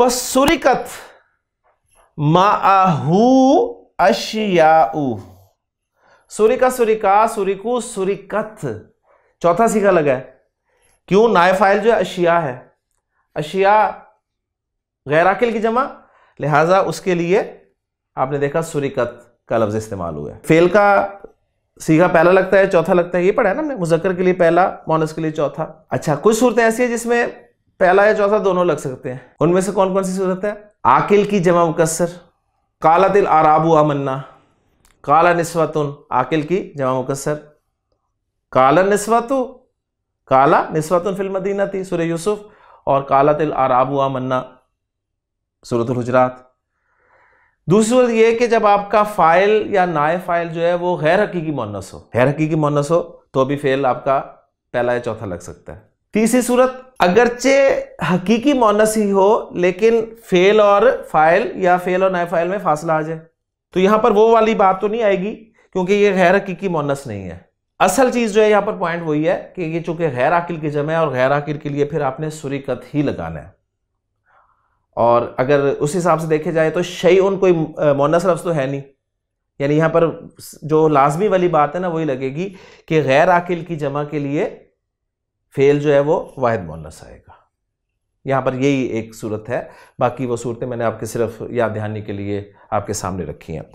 वह सुरिकत माहू अशियाऊ सुरिका सुरिका सुरिकु सुरिकत चौथा सीखा लगा है क्यों नाय फाइल जो है अशिया है अशिया गैराकिल की जमा लिहाजा उसके लिए आपने देखा सुरिकत का लफ्ज इस्तेमाल हुआ है फेल का सीखा पहला लगता है चौथा लगता है ये पढ़ा है ना हमने मुजक्कर के लिए पहला मोनस के लिए चौथा अच्छा कुछ सूरतें ऐसी है जिसमें पहला या चौथा दोनों लग सकते हैं उनमें से कौन कौन सी सूरत है आकिल की जमा मुकसर काला तिल आराबू अमन्ना काला निस्वतुन आकिल की जमा मुकसर काला निस्वतु काला निस्वतुन फिल्म मदीना थी सुर यूसुफ और काला तिल आराबू अमन्ना सूरत हजरात दूसरी सूरत यह कि जब आपका फाइल या नाय फाइल जो है वो गैर हकीकी मोनस हो गैर हकीकी मोनस हो तो भी फेल आपका पहला या चौथा लग सकता है तीसरी सूरत अगरचे हकीकी मोनस ही हो लेकिन फेल और फाइल या फेल और नए फाइल में फासला आ जाए तो यहां पर वो वाली बात तो नहीं आएगी क्योंकि ये गैर हकीकी मोनस नहीं है असल चीज जो है यहां पर पॉइंट वही है कि ये चूंकि गैर आकिल की जमा है और गैर आकिल के लिए फिर आपने सुरिकत ही लगाना है और अगर उस हिसाब से देखे जाए तो शई उन कोई मोनस लफ्ज़ तो है नहीं यानी यहां पर जो लाजमी वाली बात है ना वही लगेगी कि गैर आकिल की जमा के लिए फेल जो है वो वाहिद मोनस आएगा यहाँ पर यही एक सूरत है बाकी वो सूरतें मैंने आपके सिर्फ याद दहानी के लिए आपके सामने रखी हैं